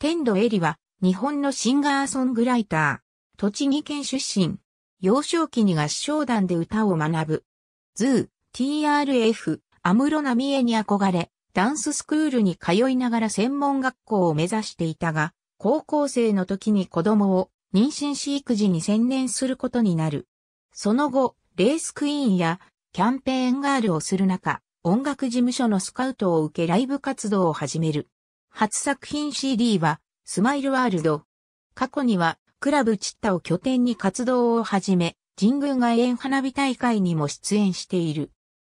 天童エリは、日本のシンガーソングライター、栃木県出身。幼少期に合唱団で歌を学ぶ。ズー、TRF、アムロナミエに憧れ、ダンススクールに通いながら専門学校を目指していたが、高校生の時に子供を妊娠飼育時に専念することになる。その後、レースクイーンやキャンペーンガールをする中、音楽事務所のスカウトを受けライブ活動を始める。初作品 CD は、スマイルワールド。過去には、クラブチッタを拠点に活動を始め、神宮外苑花火大会にも出演している。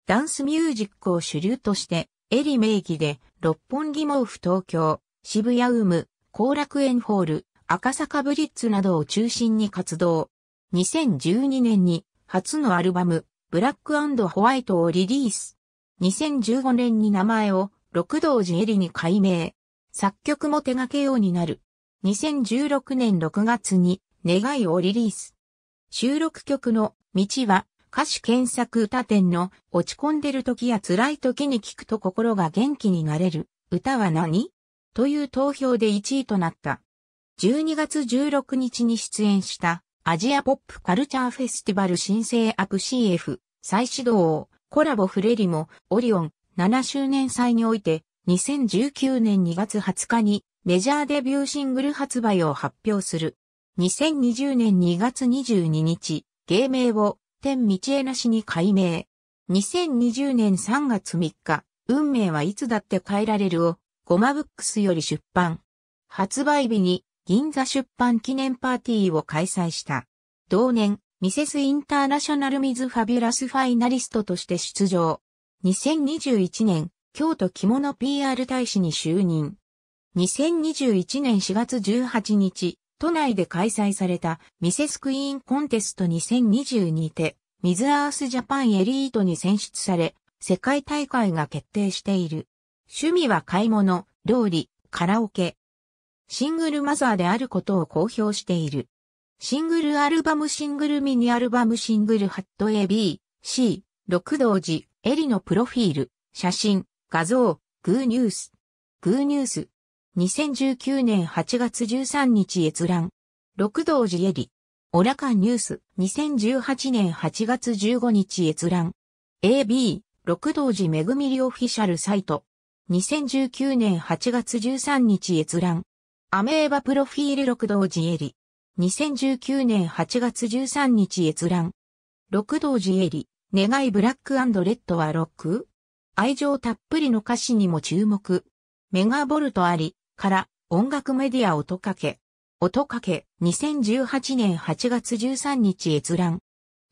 ダンスミュージックを主流として、エリ名義で、六本木毛布東京、渋谷ウム、後楽園ホール、赤坂ブリッツなどを中心に活動。2012年に初のアルバム、ブラックホワイトをリリース。2015年に名前を六道寺エリに改名。作曲も手掛けようになる。2016年6月に願いをリリース。収録曲の道は歌詞検索歌店の落ち込んでる時や辛い時に聞くと心が元気になれる歌は何という投票で1位となった。12月16日に出演したアジアポップカルチャーフェスティバル新生アク CF 再始動をコラボフレリもオリオン7周年祭において2019年2月20日にメジャーデビューシングル発売を発表する。2020年2月22日、芸名を天道枝なしに改名。2020年3月3日、運命はいつだって変えられるを、ゴマブックスより出版。発売日に銀座出版記念パーティーを開催した。同年、ミセスインターナショナルミズファビュラスファイナリストとして出場。2021年、京都着物 PR 大使に就任。2021年4月18日、都内で開催されたミセスクイーンコンテスト2022て、ミズアースジャパンエリートに選出され、世界大会が決定している。趣味は買い物、料理、カラオケ。シングルマザーであることを公表している。シングルアルバムシングルミニアルバムシングルハット A, B, C, 6同時、エリのプロフィール、写真、画像、グーニュース。グーニュース。2019年8月13日閲覧。六道寺エリ。オラカンニュース。2018年8月15日閲覧。AB、六道寺めぐみりオフィシャルサイト。2019年8月13日閲覧。アメーバプロフィール六道寺エリ。2019年8月13日閲覧。六道寺エリ。願いブラックレッドはロック愛情たっぷりの歌詞にも注目。メガボルトありから音楽メディア音かけ。音かけ2018年8月13日閲覧。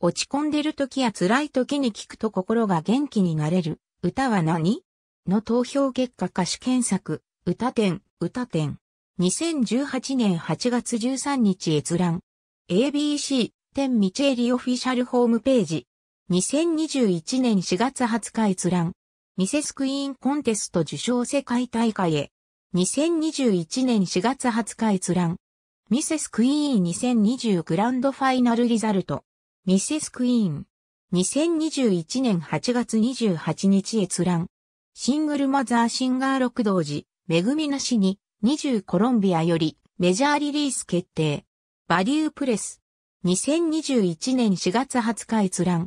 落ち込んでる時や辛い時に聞くと心が元気になれる。歌は何の投票結果歌詞検索。歌展、歌展。2018年8月13日閲覧。ABC、天道エリオフィシャルホームページ。2021年4月20日閲覧。ミセスクイーンコンテスト受賞世界大会へ。2021年4月20日閲覧。ミセスクイーン2020グランドファイナルリザルト。ミセスクイーン。2021年8月28日閲覧。シングルマザーシンガー六道寺、めぐみなしに、20コロンビアよりメジャーリリース決定。バリュープレス。2021年4月20日閲覧。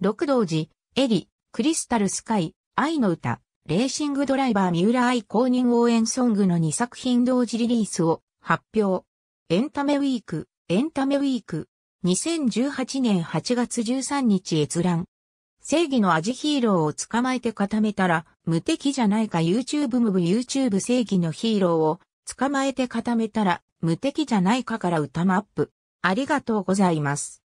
六道寺、エリ、クリスタルスカイ、愛の歌、レーシングドライバー三浦愛公認応援ソングの2作品同時リリースを発表。エンタメウィーク、エンタメウィーク、2018年8月13日閲覧。正義の味ヒーローを捕まえて固めたら、無敵じゃないか YouTube ムブ YouTube 正義のヒーローを捕まえて固めたら、無敵じゃないかから歌マップ。ありがとうございます。